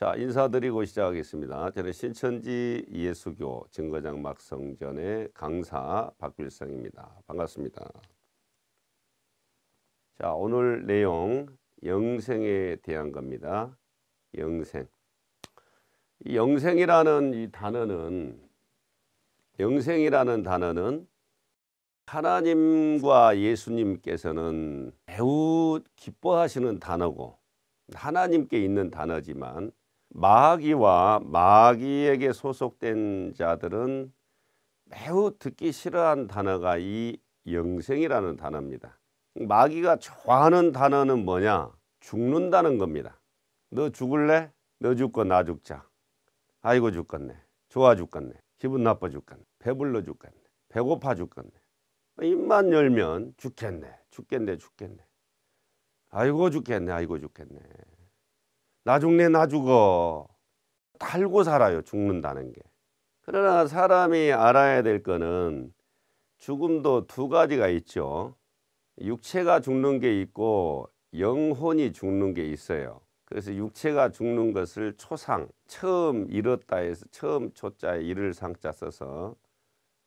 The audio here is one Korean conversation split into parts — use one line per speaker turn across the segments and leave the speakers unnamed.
자 인사드리고 시작하겠습니다. 저는 신천지 예수교 증거장 막성전의 강사 박길성입니다. 반갑습니다. 자 오늘 내용 영생에 대한 겁니다. 영생. 영생이라는 이 단어는 영생이라는 단어는 하나님과 예수님께서는 매우 기뻐하시는 단어고 하나님께 있는 단어지만 마귀와 마귀에게 소속된 자들은 매우 듣기 싫어한 단어가 이 영생이라는 단어입니다. 마귀가 좋아하는 단어는 뭐냐? 죽는다는 겁니다. 너 죽을래? 너 죽고 나 죽자. 아이고 죽겠네. 좋아 죽겠네. 기분 나빠 죽겠네. 배불러 죽겠네. 배고파 죽겠네. 입만 열면 죽겠네. 죽겠네. 죽겠네. 아이고 죽겠네. 아이고 죽겠네. 나중네나 죽어 달고 살아요 죽는다는 게 그러나 사람이 알아야 될 거는 죽음도 두 가지가 있죠 육체가 죽는 게 있고 영혼이 죽는 게 있어요 그래서 육체가 죽는 것을 초상 처음 잃었다 해서 처음 초자에 이를 상자 써서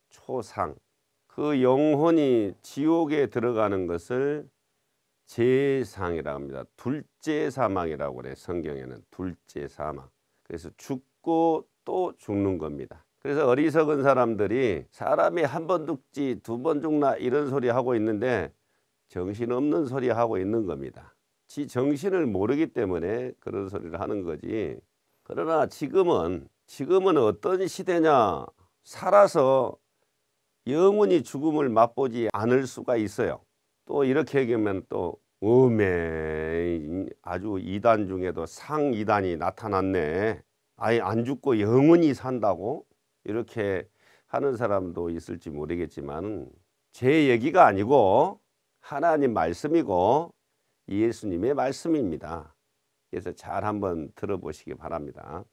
초상 그 영혼이 지옥에 들어가는 것을 재상이라고 합니다. 둘째 사망이라고 그래 성경에는 둘째 사망. 그래서 죽고 또 죽는 겁니다. 그래서 어리석은 사람들이 사람이 한 번 죽지 두 번 죽나 이런 소리 하고 있는데 정신없는 소리 하고 있는 겁니다. 지 정신을 모르기 때문에 그런 소리를 하는 거지. 그러나 지금은 지금은 어떤 시대냐 살아서 영원히 죽음을 맛보지 않을 수가 있어요. 또 이렇게 얘기하면 또 음에 아주 이단 중에도 상이단이 나타났네. 아예 안 죽고 영원히 산다고 이렇게 하는 사람도 있을지 모르겠지만 제 얘기가 아니고 하나님 말씀이고 예수님의 말씀입니다. 그래서 잘 한번 들어보시기 바랍니다.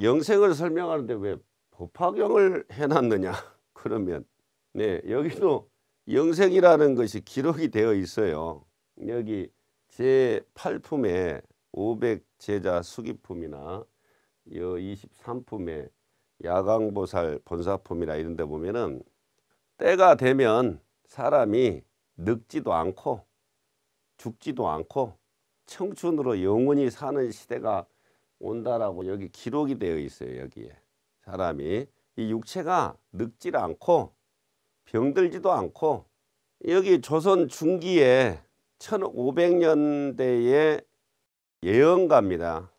영생을 설명하는데 왜 법화경을 해놨느냐 그러면 네 여기도 영생이라는 것이 기록이 되어 있어요. 여기 제 8품에 500 제자 수기품이나 여 23품에 야광보살 본사품이나 이런 데 보면은 때가 되면 사람이 늙지도 않고 죽지도 않고 청춘으로 영원히 사는 시대가 온다라고 여기 기록이 되어 있어요 여기에 사람이 이 육체가 늙질 않고 병들지도 않고 여기 조선 중기에 1 5 0 0년대의 예언가입니다.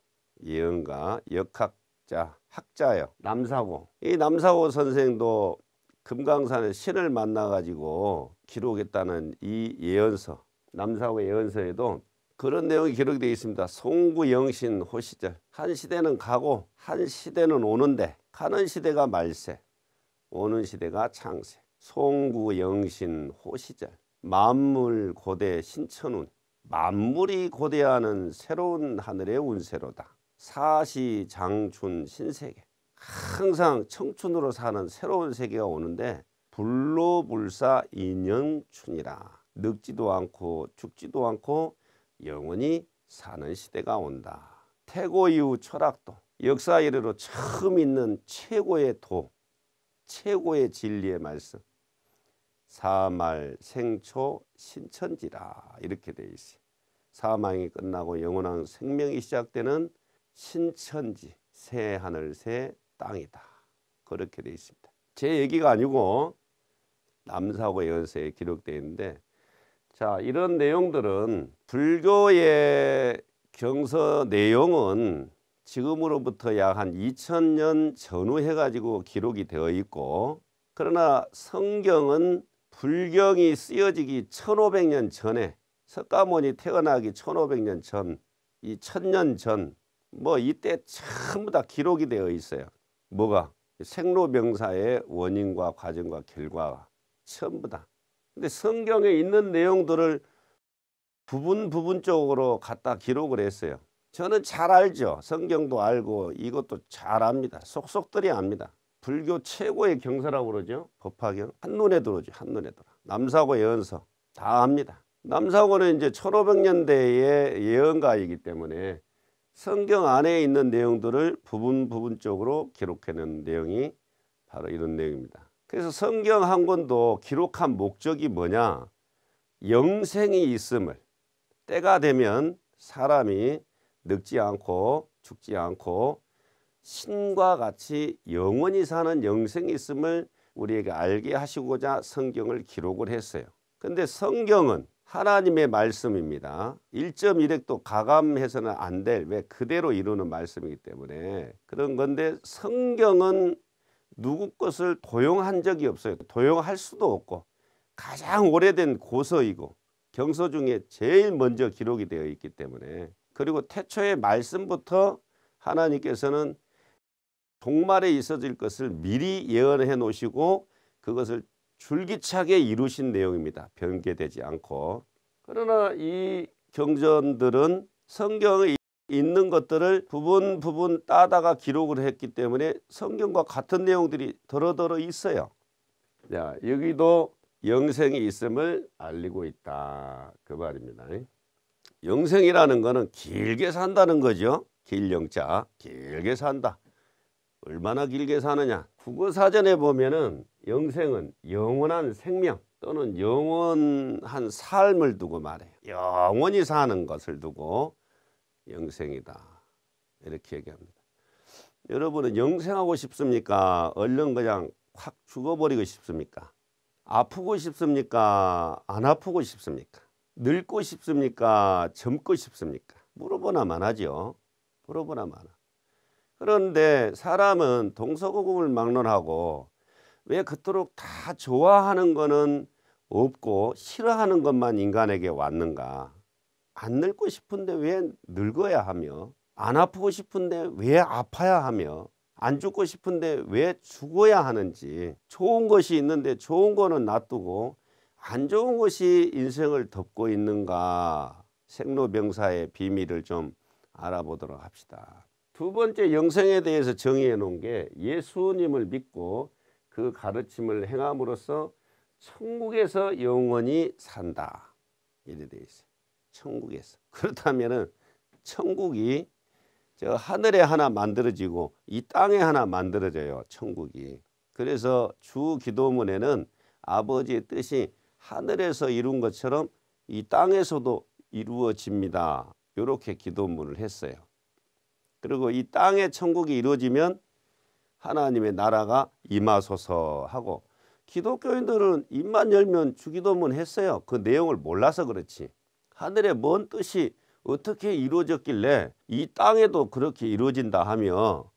예언가, 역학자, 학자요 남사고. 이 남사고 선생도 금강산에 신을 만나가지고 기록했다는 이 예언서, 남사고 예언서에도 그런 내용이 기록되어 있습니다. 송구 영신 호시절. 한 시대는 가고 한 시대는 오는데 가는 시대가 말세, 오는 시대가 창세. 송구 영신 호시절 만물 고대 신천운 만물이 고대하는 새로운 하늘의 운세로다 사시 장춘 신세계 항상 청춘으로 사는 새로운 세계가 오는데 불로불사 인연춘이라 늙지도 않고 죽지도 않고 영원히 사는 시대가 온다 태고 이후 철학도 역사 이래로 처음 있는 최고의 도 최고의 진리의 말씀 사말 생초 신천지라 이렇게 돼 있어요. 사망이 끝나고 영원한 생명이 시작되는 신천지 새 하늘 새 땅이다. 그렇게 돼 있습니다. 제 얘기가 아니고 남사고 연세에 기록되어 있는데 자 이런 내용들은 불교의 경서 내용은 지금으로부터 약 한 2000년 전후 해가지고 기록이 되어 있고 그러나 성경은 불경이 쓰여지기 1500년 전에 석가모니 태어나기 1500년 전, 이 1000년 전, 뭐 이때 전부 다 기록이 되어 있어요. 뭐가? 생로병사의 원인과 과정과 결과 가 전부 다. 근데 성경에 있는 내용들을 부분 부분적으로 갖다 기록을 했어요. 저는 잘 알죠. 성경도 알고 이것도 잘 압니다. 속속들이 압니다. 불교 최고의 경사라고 그러죠. 법화경 한눈에 들어오죠. 한눈에 들어. 남사고 예언서 다 합니다. 남사고는 이제 1500년대의 예언가이기 때문에 성경 안에 있는 내용들을 부분 부분적으로 기록해낸 내용이 바로 이런 내용입니다. 그래서 성경 한 권도 기록한 목적이 뭐냐? 영생이 있음을 때가 되면 사람이 늙지 않고 죽지 않고 신과 같이 영원히 사는 영생이 있음을 우리에게 알게 하시고자 성경을 기록을 했어요. 근데 성경은 하나님의 말씀입니다. 1.1핵도 가감해서는 안 될 왜 그대로 이루는 말씀이기 때문에 그런 건데 성경은 누구 것을 도용한 적이 없어요. 도용할 수도 없고 가장 오래된 고서이고 경서 중에 제일 먼저 기록이 되어 있기 때문에 그리고 태초의 말씀부터 하나님께서는 종말에 있어질 것을 미리 예언해 놓으시고 그것을 줄기차게 이루신 내용입니다. 변개되지 않고. 그러나 이 경전들은 성경에 있는 것들을 부분 부분 따다가 기록을 했기 때문에 성경과 같은 내용들이 더러더러 있어요. 자, 여기도 영생이 있음을 알리고 있다. 그 말입니다. 영생이라는 거는 길게 산다는 거죠. 길영자, 길게 산다. 얼마나 길게 사느냐 국어사전에 보면은 영생은 영원한 생명 또는 영원한 삶을 두고 말해요 영원히 사는 것을 두고 영생이다 이렇게 얘기합니다 여러분은 영생하고 싶습니까? 얼른 그냥 확 죽어버리고 싶습니까? 아프고 싶습니까? 안 아프고 싶습니까? 늙고 싶습니까? 젊고 싶습니까? 물어보나 마나죠 물어보나 마나 그런데 사람은 동서고금을 막론하고 왜 그토록 다 좋아하는 거는 없고 싫어하는 것만 인간에게 왔는가? 안 늙고 싶은데 왜 늙어야 하며 안 아프고 싶은데 왜 아파야 하며 안 죽고 싶은데 왜 죽어야 하는지 좋은 것이 있는데 좋은 거는 놔두고 안 좋은 것이 인생을 덮고 있는가 생로병사의 비밀을 좀 알아보도록 합시다. 두 번째 영생에 대해서 정의해 놓은 게 예수님을 믿고 그 가르침을 행함으로써 천국에서 영원히 산다. 이래 돼 있어요. 천국에서. 그렇다면은 천국이 저 하늘에 하나 만들어지고 이 땅에 하나 만들어져요. 천국이. 그래서 주 기도문에는 아버지의 뜻이 하늘에서 이룬 것처럼 이 땅에서도 이루어집니다. 이렇게 기도문을 했어요. 그리고 이 땅의 천국이 이루어지면 하나님의 나라가 임하소서 하고 기독교인들은 입만 열면 주기도문 했어요. 그 내용을 몰라서 그렇지. 하늘의 먼 뜻이 어떻게 이루어졌길래 이 땅에도 그렇게 이루어진다 하며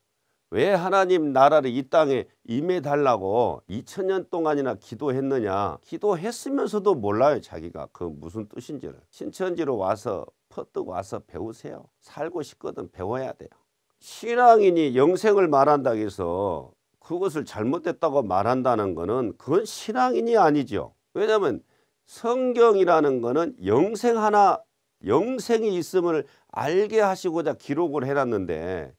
왜 하나님 나라를 이 땅에 임해달라고 2000년 동안이나 기도했느냐 기도했으면서도 몰라요 자기가 그 무슨 뜻인지를 신천지로 와서 퍼뜩 와서 배우세요 살고 싶거든 배워야 돼요 신앙인이 영생을 말한다 해서 그것을 잘못됐다고 말한다는 거는 그건 신앙인이 아니죠 왜냐하면 성경이라는 거는 영생 하나 영생이 있음을 알게 하시고자 기록을 해놨는데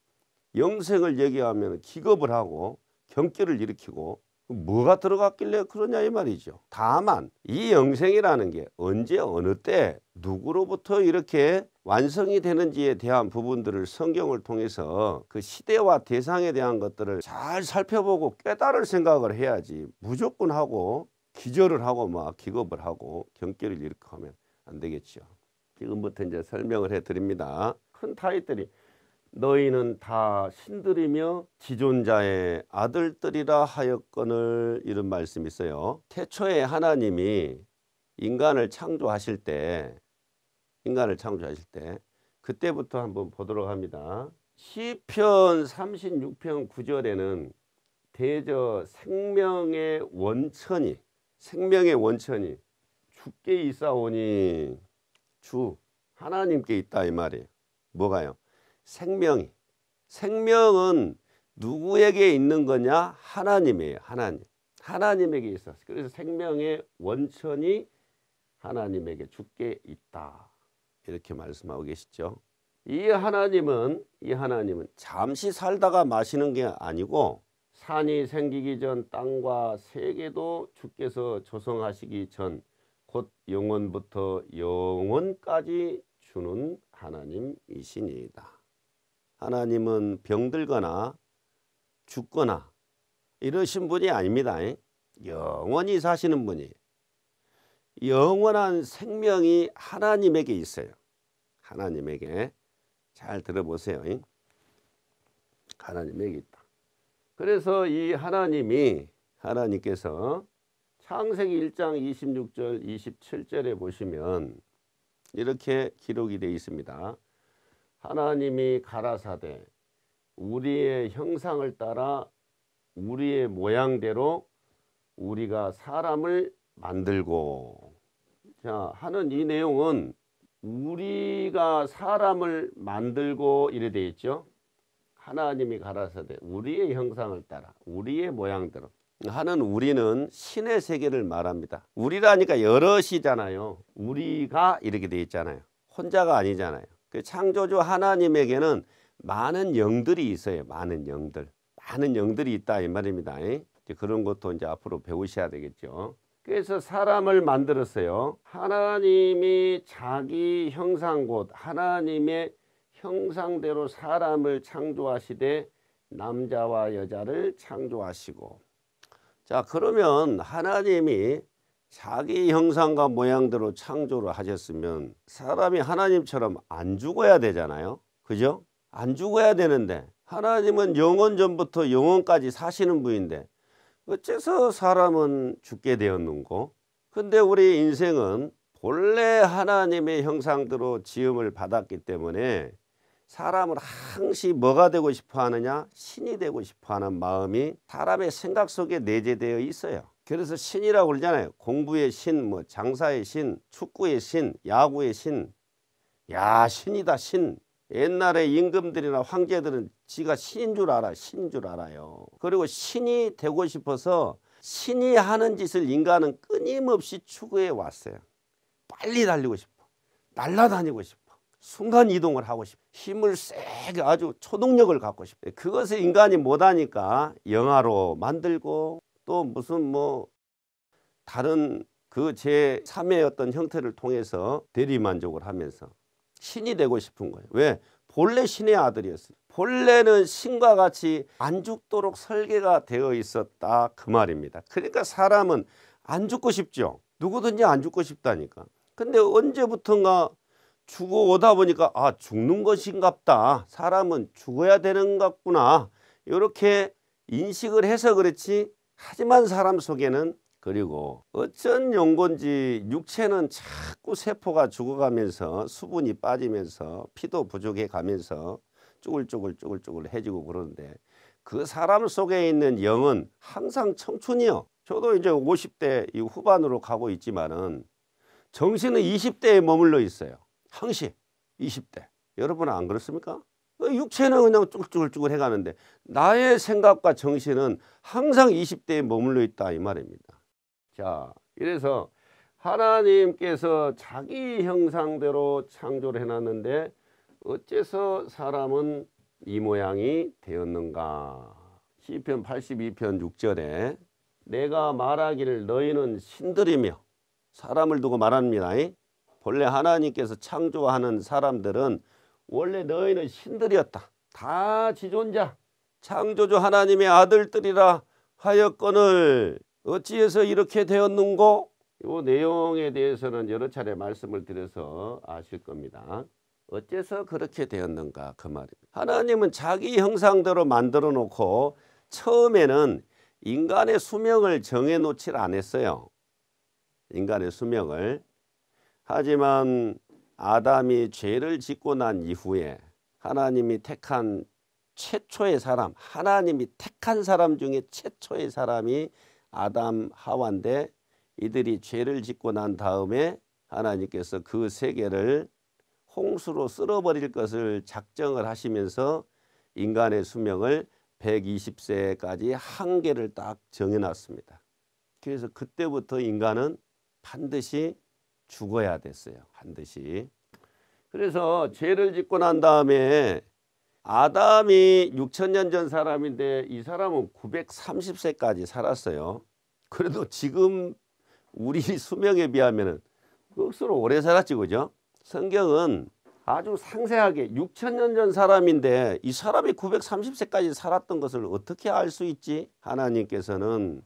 영생을 얘기하면 기겁을 하고 경기를 일으키고 뭐가 들어갔길래 그러냐 이 말이죠. 다만 이 영생이라는 게 언제 어느 때 누구로부터 이렇게 완성이 되는지에 대한 부분들을 성경을 통해서 그 시대와 대상에 대한 것들을 잘 살펴보고 깨달을 생각을 해야지 무조건 하고 기절을 하고 막 기겁을 하고 경기를 일으키면 안 되겠죠. 지금부터 이제 설명을 해드립니다. 큰 타이틀이 너희는 다 신들이며 지존자의 아들들이라 하였거늘 이런 말씀이 있어요. 태초에 하나님이 인간을 창조하실 때 인간을 창조하실 때 그때부터 한번 보도록 합니다. 시편 36편 9절에는 대저 생명의 원천이 생명의 원천이 주께 있사오니 주 하나님께 있다 이 말이에요. 뭐가요? 생명이 생명은 누구에게 있는 거냐? 하나님이에요. 하나님. 하나님에게 있었어 그래서 생명의 원천이 하나님에게 죽게 있다. 이렇게 말씀하고 계시죠. 이 하나님은 이 하나님은 잠시 살다가 마시는 게 아니고 산이 생기기 전 땅과 세계도 주께서 조성하시기 전 곧 영원부터 영원까지 주는 하나님이시니이다. 하나님은 병들거나 죽거나 이러신 분이 아닙니다. 영원히 사시는 분이 영원한 생명이 하나님에게 있어요. 하나님에게 잘 들어보세요. 하나님에게 있다. 그래서 이 하나님이 하나님께서 창세기 1장 26절 27절에 보시면 이렇게 기록이 되어 있습니다. 하나님이 가라사대 우리의 형상을 따라 우리의 모양대로 우리가 사람을 만들고 자 하는 이 내용은 우리가 사람을 만들고 이래 돼 있죠. 하나님이 가라사대 우리의 형상을 따라 우리의 모양대로 하는 우리는 신의 세계를 말합니다. 우리라니까 여럿이잖아요. 우리가 이렇게 돼 있잖아요. 혼자가 아니잖아요. 그 창조주 하나님에게는 많은 영들이 있어요. 많은 영들. 많은 영들이 있다 이 말입니다. 이제 그런 것도 이제 앞으로 배우셔야 되겠죠. 그래서 사람을 만들었어요. 하나님이 자기 형상 곧 하나님의 형상대로 사람을 창조하시되 남자와 여자를 창조하시고 자 그러면 하나님이 자기 형상과 모양대로 창조를 하셨으면 사람이 하나님처럼 안 죽어야 되잖아요. 그죠? 안 죽어야 되는데 하나님은 영원 전부터 영원까지 사시는 분인데 어째서 사람은 죽게 되었는고? 근데 우리 인생은 본래 하나님의 형상대로 지음을 받았기 때문에 사람을 항시 뭐가 되고 싶어 하느냐? 신이 되고 싶어 하는 마음이 사람의 생각 속에 내재되어 있어요. 그래서 신이라고 그러잖아요. 공부의 신, 뭐 장사의 신, 축구의 신, 야구의 신. 야 신이다 신. 옛날에 임금들이나 황제들은 지가 신인 줄 알아 신인 줄 알아요. 그리고 신이 되고 싶어서 신이 하는 짓을 인간은 끊임없이 추구해 왔어요. 빨리 달리고 싶어. 날아다니고 싶어. 순간 이동을 하고 싶어. 힘을 세게 아주 초동력을 갖고 싶어. 그것을 인간이 못하니까 영화로 만들고 또 무슨 뭐 다른 그 제3의 어떤 형태를 통해서 대리만족을 하면서 신이 되고 싶은 거예요. 왜? 본래 신의 아들이었어요. 본래는 신과 같이 안 죽도록 설계가 되어 있었다 그 말입니다. 그러니까 사람은 안 죽고 싶죠. 누구든지 안 죽고 싶다니까. 근데 언제부턴가 죽어오다 보니까 아 죽는 것인갑다. 사람은 죽어야 되는 것구나. 이렇게 인식을 해서 그렇지 하지만 사람 속에는 그리고 어쩐 연곤지 육체는 자꾸 세포가 죽어가면서 수분이 빠지면서 피도 부족해 가면서 쪼글쪼글 쪼글쪼글 해지고 그러는데 그 사람 속에 있는 영은 항상 청춘이요. 저도 이제 50대 후반으로 가고 있지만은 정신은 20대에 머물러 있어요. 항시 20대. 여러분은 안 그렇습니까? 그 육체는 그냥 쫄쫄쫄 해가는데 나의 생각과 정신은 항상 20대에 머물러 있다 이 말입니다. 자, 이래서 하나님께서 자기 형상대로 창조를 해놨는데 어째서 사람은 이 모양이 되었는가? 시편 82편 6절에 내가 말하기를 너희는 신들이며 사람을 두고 말합니다. 본래 하나님께서 창조하는 사람들은 원래 너희는 신들이었다. 다 지존자 창조주 하나님의 아들들이라 하였거늘 어찌해서 이렇게 되었는고? 이 내용에 대해서는 여러 차례 말씀을 드려서 아실 겁니다. 어째서 그렇게 되었는가 그 말입니다. 하나님은 자기 형상대로 만들어 놓고 처음에는 인간의 수명을 정해 놓질 않았어요. 인간의 수명을. 하지만 아담이 죄를 짓고 난 이후에 하나님이 택한 최초의 사람, 하나님이 택한 사람 중에 최초의 사람이 아담 하와인데 이들이 죄를 짓고 난 다음에 하나님께서 그 세계를 홍수로 쓸어버릴 것을 작정을 하시면서 인간의 수명을 120세까지 한계를 딱 정해놨습니다. 그래서 그때부터 인간은 반드시 죽어야 됐어요. 반드시. 그래서 죄를 짓고 난 다음에 아담이 6천년 전 사람인데 이 사람은 930세까지 살았어요. 그래도 지금 우리 수명에 비하면 억수로 오래 살았지 그죠? 성경은 아주 상세하게 6천년 전 사람인데 이 사람이 930세까지 살았던 것을 어떻게 알 수 있지? 하나님께서는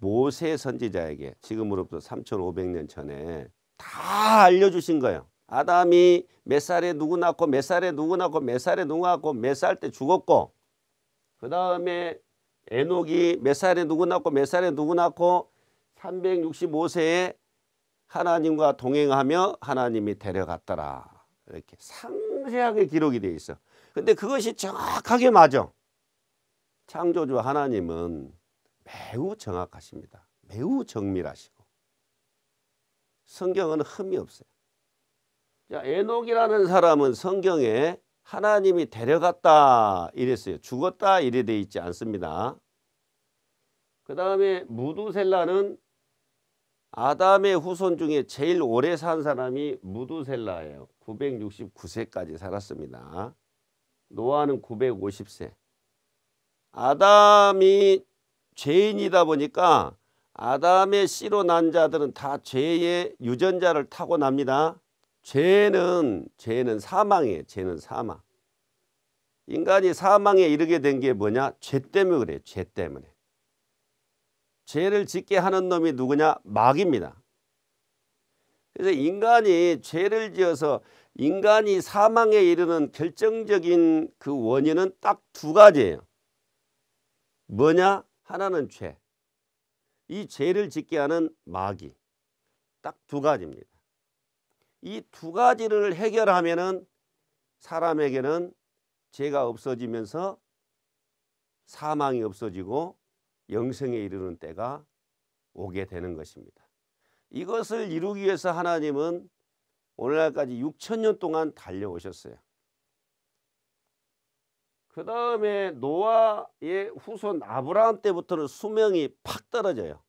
모세 선지자에게 지금으로부터 3500년 전에 다 알려주신 거예요. 아담이 몇 살에 누구 낳고 몇 살에 누구 낳고 몇 살에 누구 낳고 몇 살 때 죽었고 그 다음에 에녹이 몇 살에 누구 낳고 몇 살에 누구 낳고 365세에 하나님과 동행하며 하나님이 데려갔더라. 이렇게 상세하게 기록이 되 있어. 근데 그것이 정확하게 맞아. 창조주 하나님은 매우 정확하십니다. 매우 정밀하시고. 성경은 흠이 없어요. 자, 에녹이라는 사람은 성경에 하나님이 데려갔다 이랬어요. 죽었다 이래 돼 있지 않습니다. 그 다음에 무두셀라는 아담의 후손 중에 제일 오래 산 사람이 무두셀라예요. 969세까지 살았습니다. 노아는 950세. 아담이 죄인이다 보니까 아담의 씨로 난 자들은 다 죄의 유전자를 타고 납니다. 죄는 죄는 사망이에요. 죄는 사망. 인간이 사망에 이르게 된 게 뭐냐? 죄 때문에 그래요. 죄 때문에. 죄를 짓게 하는 놈이 누구냐? 막입니다. 그래서 인간이 죄를 지어서 인간이 사망에 이르는 결정적인 그 원인은 딱 두 가지예요. 뭐냐? 하나는 죄. 이 죄를 짓게 하는 마귀 딱 두 가지입니다. 이 두 가지를 해결하면은 사람에게는 죄가 없어지면서 사망이 없어지고 영생에 이르는 때가 오게 되는 것입니다. 이것을 이루기 위해서 하나님은 오늘날까지 6천 년 동안 달려오셨어요. 그 다음에 노아의 후손 아브라함 때부터는 수명이 팍 떨어져요.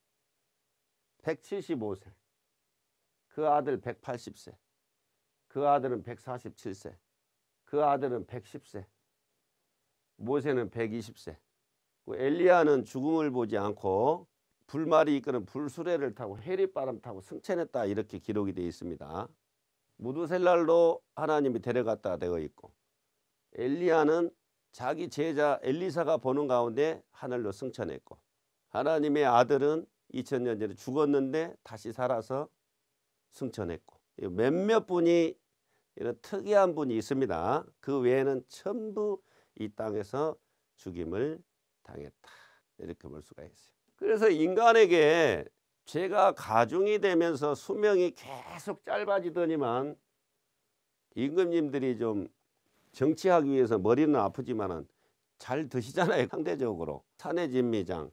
175세. 그 아들 180세. 그 아들은 147세. 그 아들은 110세. 모세는 120세. 그 엘리야는 죽음을 보지 않고 불말이 이끄는 불수레를 타고 해리바람 타고 승천했다 이렇게 기록이 되어 있습니다. 무두셀랄로 하나님이 데려갔다 되어 있고 엘리야는 자기 제자 엘리사가 보는 가운데 하늘로 승천했고 하나님의 아들은 2000년 전에 죽었는데 다시 살아서 승천했고 몇몇 분이 이런 특이한 분이 있습니다. 그 외에는 전부 이 땅에서 죽임을 당했다. 이렇게 볼 수가 있어요. 그래서 인간에게 죄가 가중이 되면서 수명이 계속 짧아지더니만 임금님들이 좀 정치하기 위해서 머리는 아프지만은 잘 드시잖아요. 상대적으로 산해 진미장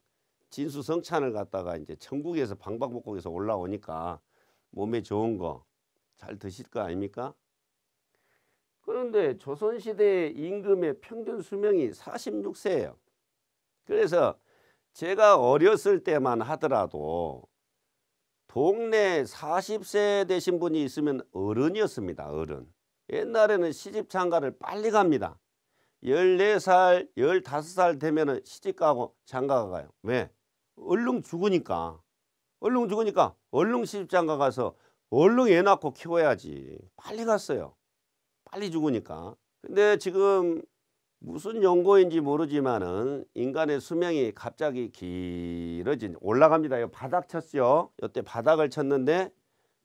진수성찬을 갖다가 이제 천국에서 방방곡곡에서 올라오니까 몸에 좋은 거 잘 드실 거 아닙니까? 그런데 조선시대 임금의 평균 수명이 46세예요. 그래서 제가 어렸을 때만 하더라도 동네 40세 되신 분이 있으면 어른이었습니다. 어른. 옛날에는 시집 장가를 빨리 갑니다. 14살, 15살 되면 은 시집 가고 장가가 요 왜? 얼른 죽으니까. 얼른 죽으니까 얼른 시집 장가 가서 얼른 애 낳고 키워야지. 빨리 갔어요. 빨리 죽으니까. 근데 지금 무슨 연고인지 모르지만은 인간의 수명이 갑자기 길어진 올라갑니다. 요 바닥 쳤죠. 요때 바닥을 쳤는데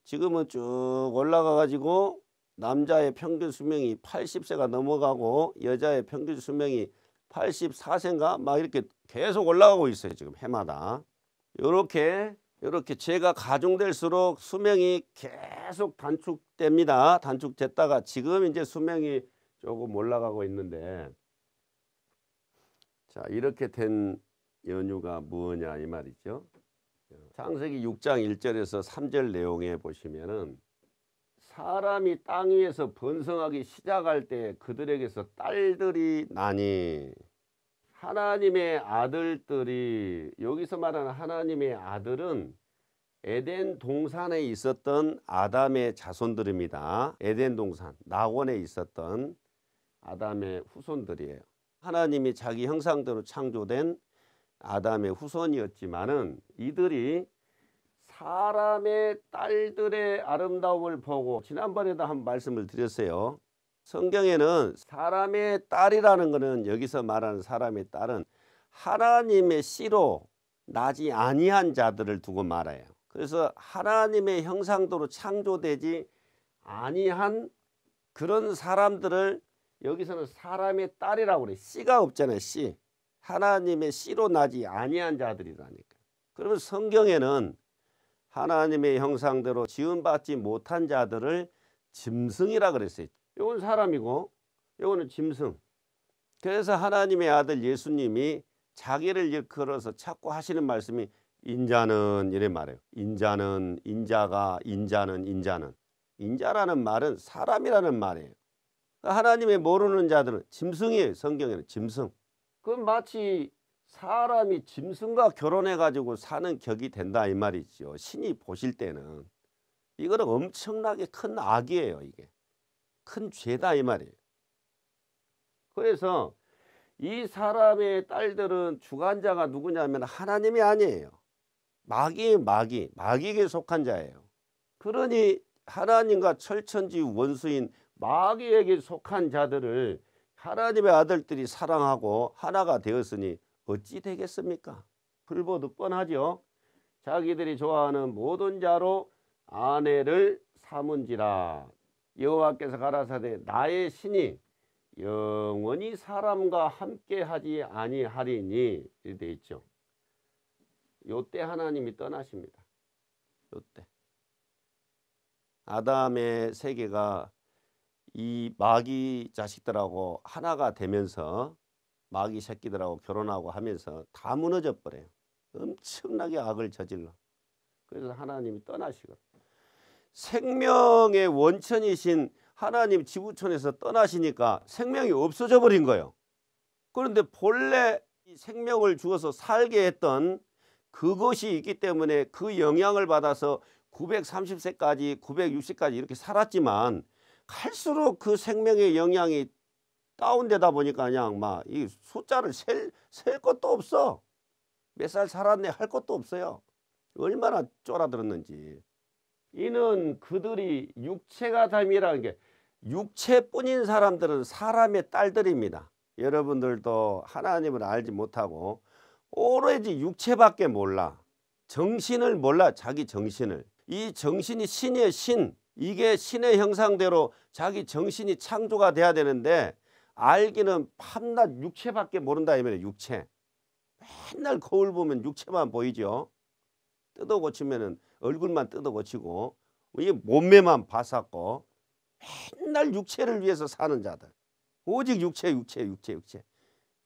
지금은 쭉 올라가 가지고 남자의 평균 수명이 80세가 넘어가고 여자의 평균 수명이 84세인가 막 이렇게 계속 올라가고 있어요. 지금 해마다. 이렇게 이렇게 제가 가중될수록 수명이 계속 단축됩니다. 단축됐다가 지금 이제 수명이 조금 올라가고 있는데 자 이렇게 된 연유가 뭐냐 이 말이죠. 창세기 6장 1절에서 3절 내용에 보시면은 사람이 땅 위에서 번성하기 시작할 때 그들에게서 딸들이 나니 하나님의 아들들이 여기서 말하는 하나님의 아들은 에덴 동산에 있었던 아담의 자손들입니다. 에덴 동산 낙원에 있었던 아담의 후손들이에요. 하나님이 자기 형상대로 창조된 아담의 후손이었지만은 이들이 사람의 딸들의 아름다움을 보고 지난번에도 한 말씀을 드렸어요. 성경에는 사람의 딸이라는 것은 여기서 말하는 사람의 딸은 하나님의 씨로 나지 아니한 자들을 두고 말아요. 그래서 하나님의 형상도로 창조되지 아니한 그런 사람들을 여기서는 사람의 딸이라고 그래. 씨가 없잖아요. 씨. 하나님의 씨로 나지 아니한 자들이라니까. 그러면 성경에는 하나님의 형상대로 지음받지 못한 자들을 짐승이라 그랬어요. 이건 사람이고 이거는 짐승. 그래서 하나님의 아들 예수님이 자기를 일컬어서 찾고 하시는 말씀이 인자는 이래 말해요. 인자는 인자가 인자는 인자는 인자라는 말은 사람이라는 말이에요. 그러니까 하나님의 모르는 자들은 짐승이에요. 성경에는 짐승. 그건 마치 사람이 짐승과 결혼해 가지고 사는 격이 된다 이 말이지요. 신이 보실 때는 이거는 엄청나게 큰 악이에요. 이게 큰 죄다 이 말이에요. 그래서 이 사람의 딸들은 주관자가 누구냐면 하나님이 아니에요. 마귀 마귀 마귀에 속한 자예요. 그러니 하나님과 철천지 원수인 마귀에게 속한 자들을 하나님의 아들들이 사랑하고 하나가 되었으니 어찌 되겠습니까? 불보듯 뻔하죠. 자기들이 좋아하는 모든 자로 아내를 삼은지라 여호와께서 가라사대 나의 신이 영원히 사람과 함께 하지 아니하리니 이렇게 있죠. 요때 하나님이 떠나십니다. 요때 아담의 세계가 이 마귀 자식들하고 하나가 되면서 마귀 새끼들하고 결혼하고 하면서 다 무너져 버려요. 엄청나게 악을 저질러. 그래서 하나님이 떠나시고 생명의 원천이신 하나님 지구촌에서 떠나시니까 생명이 없어져 버린 거예요. 그런데 본래 생명을 주어서 살게 했던 그것이 있기 때문에 그 영향을 받아서 930세까지 960세까지 이렇게 살았지만 갈수록 그 생명의 영향이 다운되다 보니까 그냥 막이 숫자를 셀, 셀 것도 없어. 몇 살 살았네 할 것도 없어요. 얼마나 쫄아들었는지. 이는 그들이 육체가 담이라는 게 육체뿐인 사람들은 사람의 딸들입니다. 여러분들도 하나님을 알지 못하고 오로지 육체밖에 몰라. 정신을 몰라 자기 정신을. 이 정신이 신의 신 이게 신의 형상대로 자기 정신이 창조가 돼야 되는데 알기는 밤낮 육체밖에 모른다 이면 육체. 맨날 거울 보면 육체만 보이죠. 뜯어 고치면 얼굴만 뜯어 고치고 이 몸매만 바삭고 맨날 육체를 위해서 사는 자들. 오직 육체 육체 육체 육체.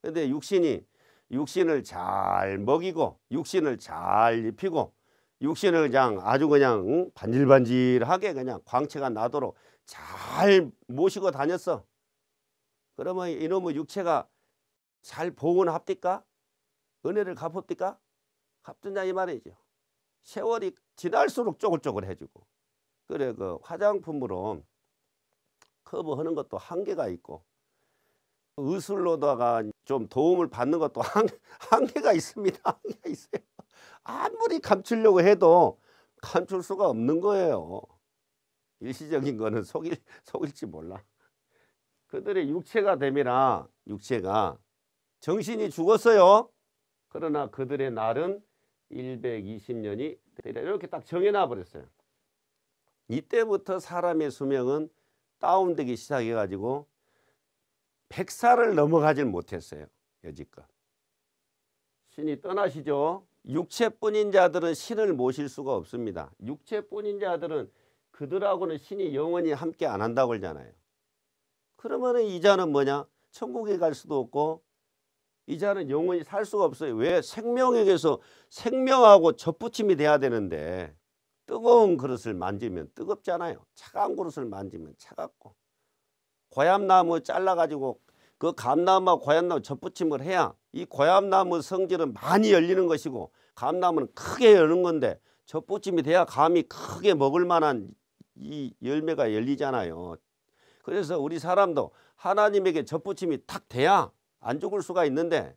근데 육신이 육신을 잘 먹이고 육신을 잘 입히고 육신을 그냥 아주 그냥 반질반질하게 그냥 광채가 나도록 잘 모시고 다녔어. 그러면 이놈의 육체가 잘보온합디까 은혜를 갚합디까 갚든냐 이 말이죠. 세월이 지날수록 쪼글쪼글해지고 그래 그 화장품으로 커버하는 것도 한계가 있고 의술로다가 좀 도움을 받는 것도 한, 한계가 있습니다. 한계가 있어요. 아무리 감추려고 해도 감출 수가 없는 거예요. 일시적인 거는 속일, 속일지 몰라. 그들의 육체가 됨이라 육체가 정신이 죽었어요. 그러나 그들의 날은 120년이 되리라 이렇게 딱 정해놔 버렸어요. 이때부터 사람의 수명은 다운되기 시작해가지고 100살을 넘어가질 못했어요. 여지껏. 신이 떠나시죠. 육체뿐인 자들은 신을 모실 수가 없습니다. 육체뿐인 자들은 그들하고는 신이 영원히 함께 안 한다고 그러잖아요. 그러면 이자는 뭐냐? 천국에 갈 수도 없고 이자는 영원히 살 수가 없어요. 왜? 생명에게서 생명하고 접붙임이 돼야 되는데 뜨거운 그릇을 만지면 뜨겁잖아요. 차가운 그릇을 만지면 차갑고 고얌나무 잘라가지고 그 감나무와 고얌나무 접붙임을 해야 이 고얌나무 성질은 많이 열리는 것이고 감나무는 크게 여는 건데 접붙임이 돼야 감이 크게 먹을 만한 이 열매가 열리잖아요. 그래서 우리 사람도 하나님에게 접붙임이 탁 돼야 안 죽을 수가 있는데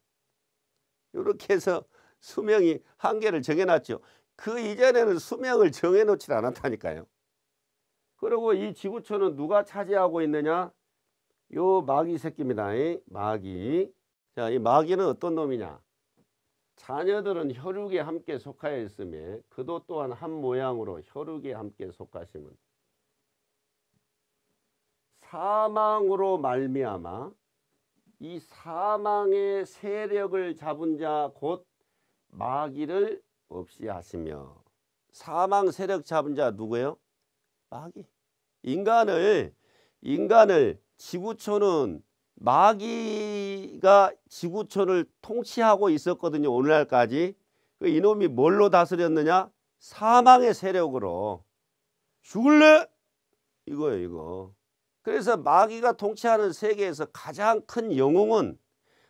이렇게 해서 수명이 한계를 정해놨죠. 그 이전에는 수명을 정해놓지 않았다니까요. 그리고 이 지구촌은 누가 차지하고 있느냐? 요 마귀 새끼입니다. 이 마귀. 자, 이 마귀는 어떤 놈이냐? 자녀들은 혈육에 함께 속하여있음에 그도 또한 한 모양으로 혈육에 함께 속하심은 사망으로 말미암아 이 사망의 세력을 잡은 자 곧 마귀를 없이 하시며 사망 세력 잡은 자 누구예요? 마귀. 인간을 인간을 지구촌은 마귀가 지구촌을 통치하고 있었거든요. 오늘날까지. 그 이놈이 뭘로 다스렸느냐? 사망의 세력으로. 죽을래? 이거예요, 이거. 그래서 마귀가 통치하는 세계에서 가장 큰 영웅은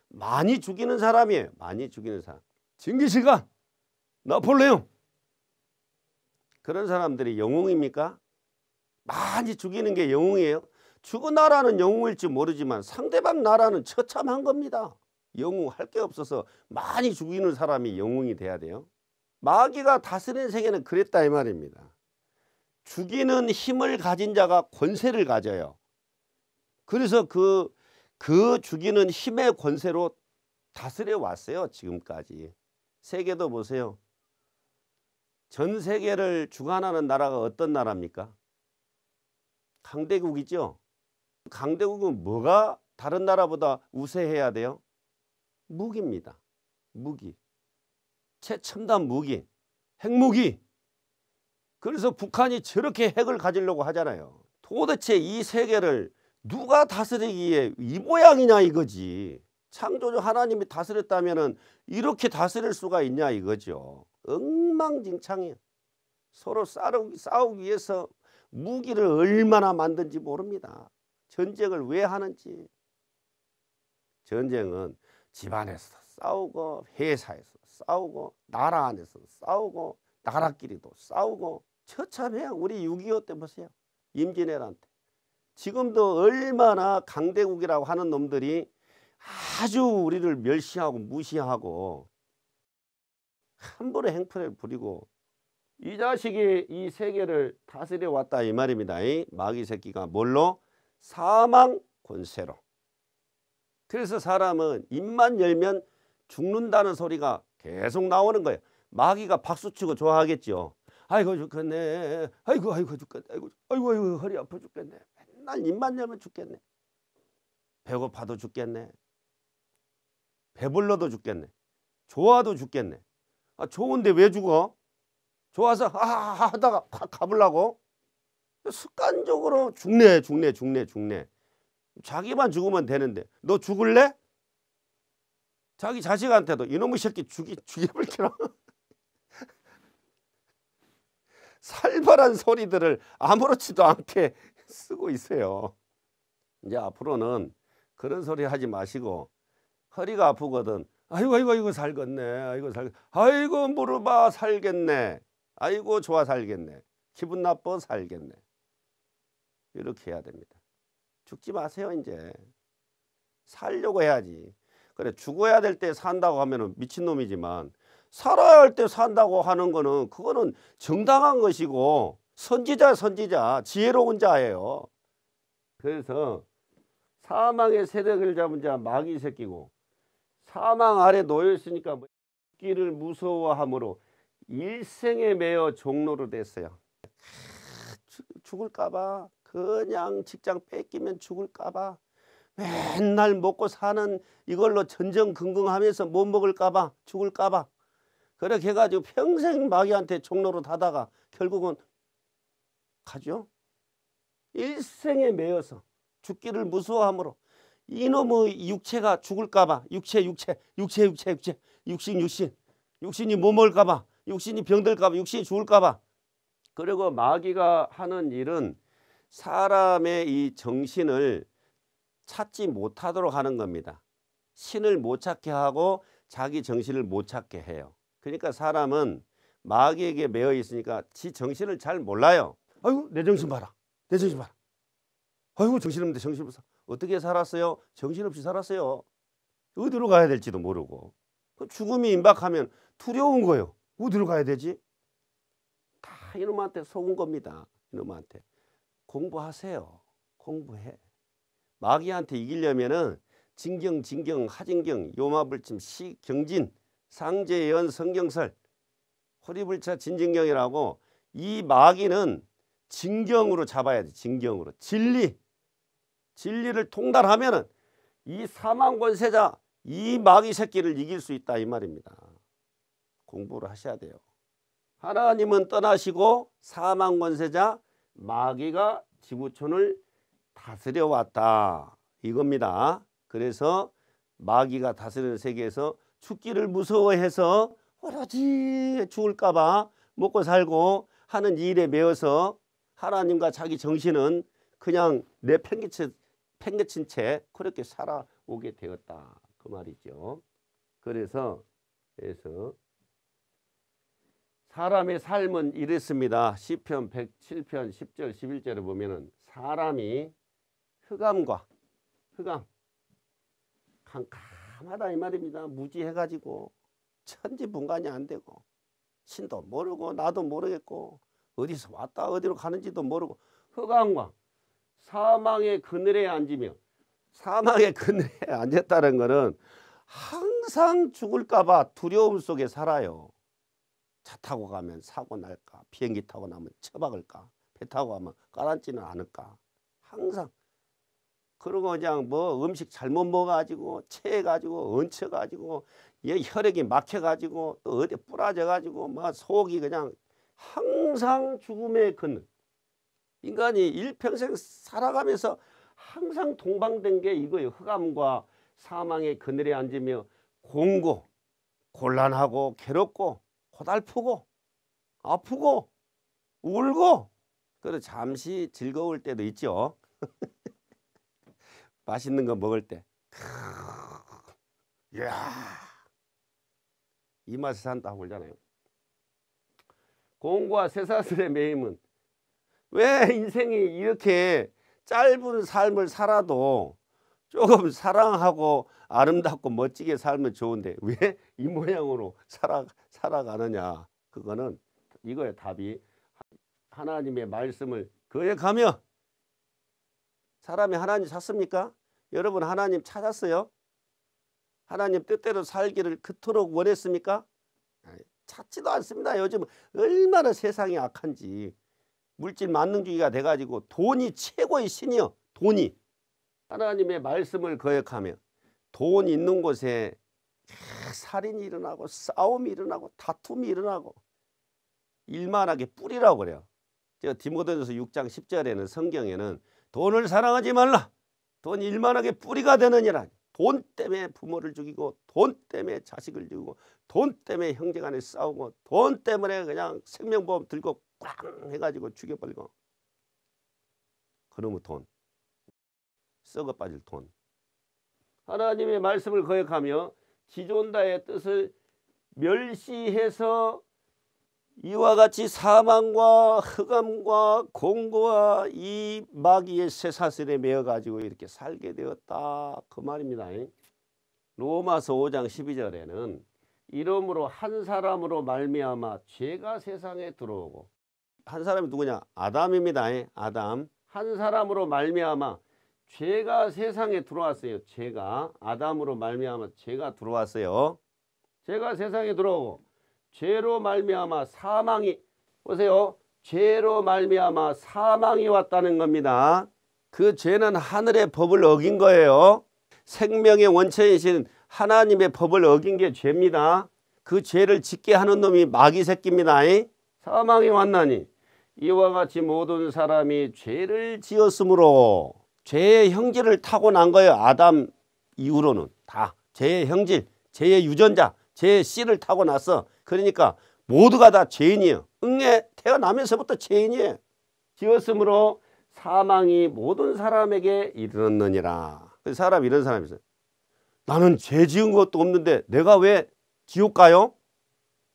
많이 죽이는 사람이에요. 많이 죽이는 사람. 징기시간, 나폴레옹. 그런 사람들이 영웅입니까? 많이 죽이는 게 영웅이에요. 죽은 나라는 영웅일지 모르지만 상대방 나라는 처참한 겁니다. 영웅 할 게 없어서 많이 죽이는 사람이 영웅이 돼야 돼요. 마귀가 다스리 세계는 그랬다 이 말입니다. 죽이는 힘을 가진 자가 권세를 가져요. 그래서 그, 그 주기는 힘의 권세로 다스려 왔어요. 지금까지. 세계도 보세요. 전 세계를 주관하는 나라가 어떤 나라입니까? 강대국이죠. 강대국은 뭐가 다른 나라보다 우세해야 돼요? 무기입니다. 무기. 최첨단 무기. 핵무기. 그래서 북한이 저렇게 핵을 가지려고 하잖아요. 도대체 이 세계를 누가 다스리기에 이 모양이냐 이거지. 창조주 하나님이 다스렸다면 이렇게 다스릴 수가 있냐 이거죠. 엉망진창이에요. 서로 싸우기, 싸우기 위해서 무기를 얼마나 만든지 모릅니다. 전쟁을 왜 하는지. 전쟁은 집안에서 싸우고 회사에서 싸우고 나라 안에서 싸우고 나라끼리도 싸우고 처참해요. 우리 6.25 때 보세요. 임진왜란 때. 지금도 얼마나 강대국이라고 하는 놈들이 아주 우리를 멸시하고 무시하고 함부로 행패를 부리고 이 자식이 이 세계를 다스려 왔다 이 말입니다. 이 마귀 새끼가 뭘로? 사망 권세로. 그래서 사람은 입만 열면 죽는다는 소리가 계속 나오는 거예요. 마귀가 박수치고 좋아하겠죠. 아이고 죽겠네. 아이고 아이고 죽겠네. 아이고 아이고, 아이고 허리 아파 죽겠네. 맨날 입만 열면 죽겠네. 배고파도 죽겠네. 배불러도 죽겠네. 좋아도 죽겠네. 아, 좋은데 왜 죽어? 좋아서 아, 아, 아 하다가 가불라고 습관적으로 죽네 죽네 죽네 죽네 자기만 죽으면 되는데 너 죽을래? 자기 자식한테도 이놈의 새끼 죽이 죽여볼게라 살벌한 소리들을 아무렇지도 않게 쓰고 있어요. 이제 앞으로는 그런 소리 하지 마시고 허리가 아프거든. 아이고 아이고 이고 살겠네. 아이고 살 아이고 무릎아 살겠네. 아이고 좋아 살겠네. 기분 나빠 살겠네. 이렇게 해야 됩니다. 죽지 마세요 이제. 살려고 해야지. 그래 죽어야 될 때 산다고 하면은 미친놈이지만 살아야 할 때 산다고 하는 거는 그거는 정당한 것이고 선지자 선지자 지혜로운 자예요. 그래서 사망의 세력을 잡은 자 마귀 새끼고 사망 아래 놓여 있으니까 길을 뭐 무서워함으로 일생에 매여 종로로 됐어요. 죽을까봐 그냥 직장 뺏기면 죽을까봐 맨날 먹고 사는 이걸로 전전긍긍하면서 못 먹을까봐 죽을까봐 그렇게 해가지고 평생 마귀한테 종로로 다다가 결국은 하죠. 일생에 매여서 죽기를 무서워함으로 이놈의 육체가 죽을까봐 육체 육체 육체 육체 육체 육신 육신 육신이 몸을까봐 육신이 병들까봐 육신이 죽을까봐 그리고 마귀가 하는 일은 사람의 이 정신을 찾지 못하도록 하는 겁니다. 신을 못 찾게 하고 자기 정신을 못 찾게 해요. 그러니까 사람은 마귀에게 매여 있으니까 지 정신을 잘 몰라요. 아이고 내 정신 봐라. 내 정신 봐라. 아이고 정신없는데 정신 없어. 어떻게 살았어요? 정신없이 살았어요. 어디로 가야 될지도 모르고 그 죽음이 임박하면 두려운 거예요. 어디로 가야 되지? 다 이놈한테 속은 겁니다. 이놈한테 공부하세요. 공부해. 마귀한테 이기려면은 진경, 진경, 하진경, 요마불침, 시, 경진, 상제연, 성경설, 호리불차, 진진경이라고 이 마귀는 진경으로 잡아야 돼. 진경으로. 진리. 진리를 통달하면은 이 사망 권세자 이 마귀 새끼를 이길 수 있다 이 말입니다. 공부를 하셔야 돼요. 하나님은 떠나시고 사망 권세자 마귀가 지구촌을 다스려 왔다. 이겁니다. 그래서 마귀가 다스리는 세계에서 죽기를 무서워해서 오로지 죽을까 봐 먹고 살고 하는 일에 매어서 하나님과 자기 정신은 그냥 내 팽개치, 팽개친 채 그렇게 살아오게 되었다. 그 말이죠. 그래서 그래서 사람의 삶은 이랬습니다. 시편 107편 10절 11절을 보면 사람이 흑암과 흑암 캄캄하다 이 말입니다. 무지해가지고 천지분간이 안 되고 신도 모르고 나도 모르겠고 어디서 왔다 어디로 가는지도 모르고 허강과 사망의 그늘에 앉으며 사망의 그늘에 앉았다는 것은 항상 죽을까 봐 두려움 속에 살아요. 차 타고 가면 사고 날까 비행기 타고 나면 처박을까 배 타고 가면 까앉지는 않을까 항상 그러고 그냥 뭐 음식 잘못 먹어가지고 체해가지고 얹혀가지고 얘 혈액이 막혀가지고 또 어디 부러져가지고 막 뭐 속이 그냥 항상 죽음에 근능. 인간이 일평생 살아가면서 항상 동방된 게 이거예요. 흑암과 사망의 그늘에 앉으며 공고, 곤란하고 괴롭고 고달프고 아프고 울고 그래도 잠시 즐거울 때도 있죠. 맛있는 거 먹을 때. 이야, 이 맛에 산다고 그러잖아요. 공과 쇠사슬의 매임은 왜 인생이 이렇게 짧은 삶을 살아도 조금 사랑하고 아름답고 멋지게 살면 좋은데 왜 이 모양으로 살아, 살아가느냐 그거는 이거의 답이 하나님의 말씀을 그에 가며 사람이 하나님 찾습니까? 여러분 하나님 찾았어요? 하나님 뜻대로 살기를 그토록 원했습니까? 찾지도 않습니다. 요즘 얼마나 세상이 악한지 물질 만능주의가 돼가지고 돈이 최고의 신이요. 돈이 하나님의 말씀을 거역하며 돈 있는 곳에 살인이 일어나고 싸움이 일어나고 다툼이 일어나고 일만하게 뿌리라고 그래요. 제가 디모데전서 6장 10절에는 성경에는 돈을 사랑하지 말라. 돈 일만하게 뿌리가 되느니라. 돈 때문에 부모를 죽이고 돈 때문에 자식을 죽이고 돈 때문에 형제간에 싸우고 돈 때문에 그냥 생명보험 들고 꽝 해가지고 죽여버리고 그놈의 돈 썩어 빠질 돈 하나님의 말씀을 거역하며 지존다의 뜻을 멸시해서 이와 같이 사망과 흑암과 공고와 이 마귀의 쇠사슬에 매어 가지고 이렇게 살게 되었다 그 말입니다. 로마서 5장 12절에는 이름으로 한 사람으로 말미암아 죄가 세상에 들어오고 한 사람이 누구냐? 아담입니다. 아담. 한 사람으로 말미암아 죄가 세상에 들어왔어요. 죄가 아담으로 말미암아 죄가 들어왔어요. 죄가 세상에 들어오고 죄로 말미암아 사망이 보세요. 죄로 말미암아 사망이 왔다는 겁니다. 그 죄는 하늘의 법을 어긴 거예요. 생명의 원천이신 하나님의 법을 어긴 게 죄입니다. 그 죄를 짓게 하는 놈이 마귀 새끼입니다. 사망이 왔나니 이와 같이 모든 사람이 죄를 지었으므로 죄의 형질을 타고난 거예요. 아담 이후로는 다 죄의 형질, 죄의 유전자 제 씨를 타고 나서 그러니까 모두가 다 죄인이에요. 응애 태어나면서부터 죄인이에요. 지었으므로 사망이 모든 사람에게 이르렀느니라. 그 사람 이런 사람이 있어요. 나는 죄 지은 것도 없는데 내가 왜 지옥 가요?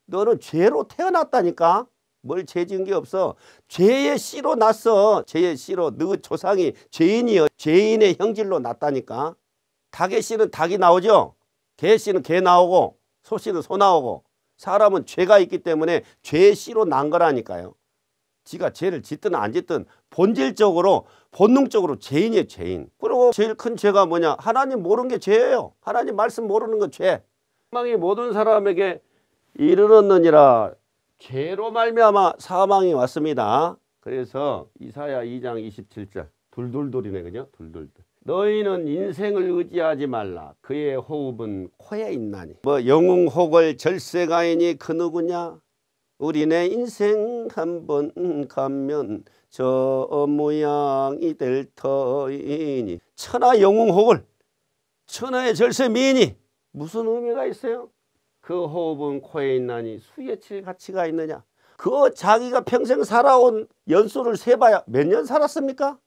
너는 죄로 태어났다니까. 뭘 죄 지은 게 없어. 죄의 씨로 났어. 죄의 씨로. 너 조상이 죄인이여. 죄인의 형질로 났다니까. 닭의 씨는 닭이 나오죠. 개 씨는 개 나오고 소씨는 소 나오고 사람은 죄가 있기 때문에 죄의 씨로 난 거라니까요. 지가 죄를 짓든 안 짓든 본질적으로 본능적으로 죄인이에요 죄인. 그리고 제일 큰 죄가 뭐냐 하나님 모르는 게 죄예요. 하나님 말씀 모르는 건 죄. 사망이 모든 사람에게 이르렀느니라 죄로 말미암아 사망이 왔습니다. 그래서 이사야 2장 27절 둘둘둘이네 그죠? 둘둘둘. 너희는 인생을 의지하지 말라 그의 호흡은 코에 있나니 뭐영웅호을 절세가이니 그 누구냐 우리네 인생 한 번 가면 저 모양이 될 터이니 천하 영웅호을 천하의 절세 미인이 무슨 의미가 있어요 그 호흡은 코에 있나니 수예칠 가치가 있느냐 그 자기가 평생 살아온 연수를 세봐야 몇 년 살았습니까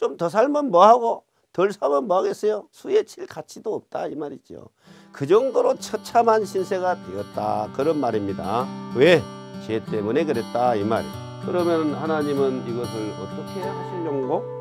좀더 살면 뭐하고 덜 사면 뭐하겠어요? 수에 칠 가치도 없다 이 말이죠. 그 정도로 처참한 신세가 되었다 그런 말입니다. 왜? 죄 때문에 그랬다 이 말이에요. 그러면 하나님은 이것을 어떻게 하시려고?